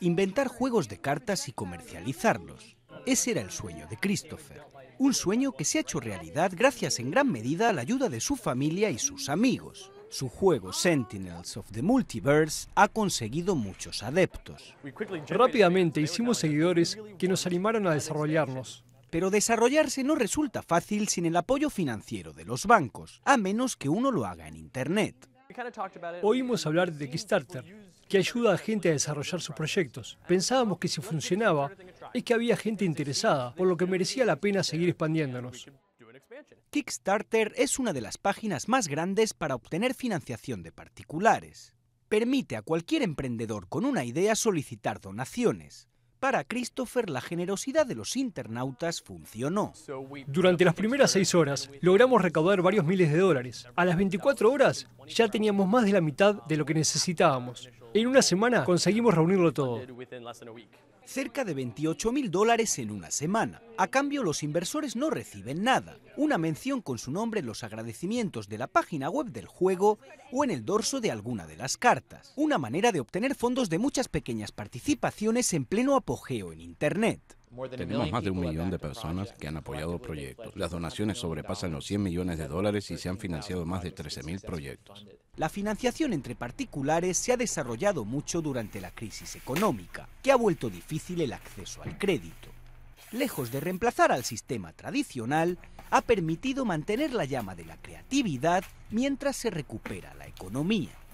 Inventar juegos de cartas y comercializarlos. Ese era el sueño de Christopher. Un sueño que se ha hecho realidad gracias en gran medida a la ayuda de su familia y sus amigos. Su juego Sentinels of the Multiverse ha conseguido muchos adeptos. Rápidamente hicimos seguidores que nos animaron a desarrollarnos. Pero desarrollarse no resulta fácil sin el apoyo financiero de los bancos, a menos que uno lo haga en Internet. Oímos hablar de Kickstarter que ayuda a gente a desarrollar sus proyectos. Pensábamos que si funcionaba es que había gente interesada, por lo que merecía la pena seguir expandiéndonos. Kickstarter es una de las páginas más grandes para obtener financiación de particulares. Permite a cualquier emprendedor con una idea solicitar donaciones. Para Christopher, la generosidad de los internautas funcionó. Durante las primeras seis horas, logramos recaudar varios miles de dólares. A las 24 horas, ya teníamos más de la mitad de lo que necesitábamos. En una semana conseguimos reunirlo todo cerca de 28 mil dólares en una semana. A cambio, los inversores no reciben nada, una mención con su nombre en los agradecimientos de la página web del juego o en el dorso de alguna de las cartas, una manera de obtener fondos de muchas pequeñas participaciones en pleno apogeo en Internet. Tenemos más de un millón de personas que han apoyado el proyecto. Las donaciones sobrepasan los 100 millones de dólares y se han financiado más de 13.000 proyectos. La financiación entre particulares se ha desarrollado mucho durante la crisis económica, que ha vuelto difícil el acceso al crédito. Lejos de reemplazar al sistema tradicional, ha permitido mantener la llama de la creatividad mientras se recupera la economía.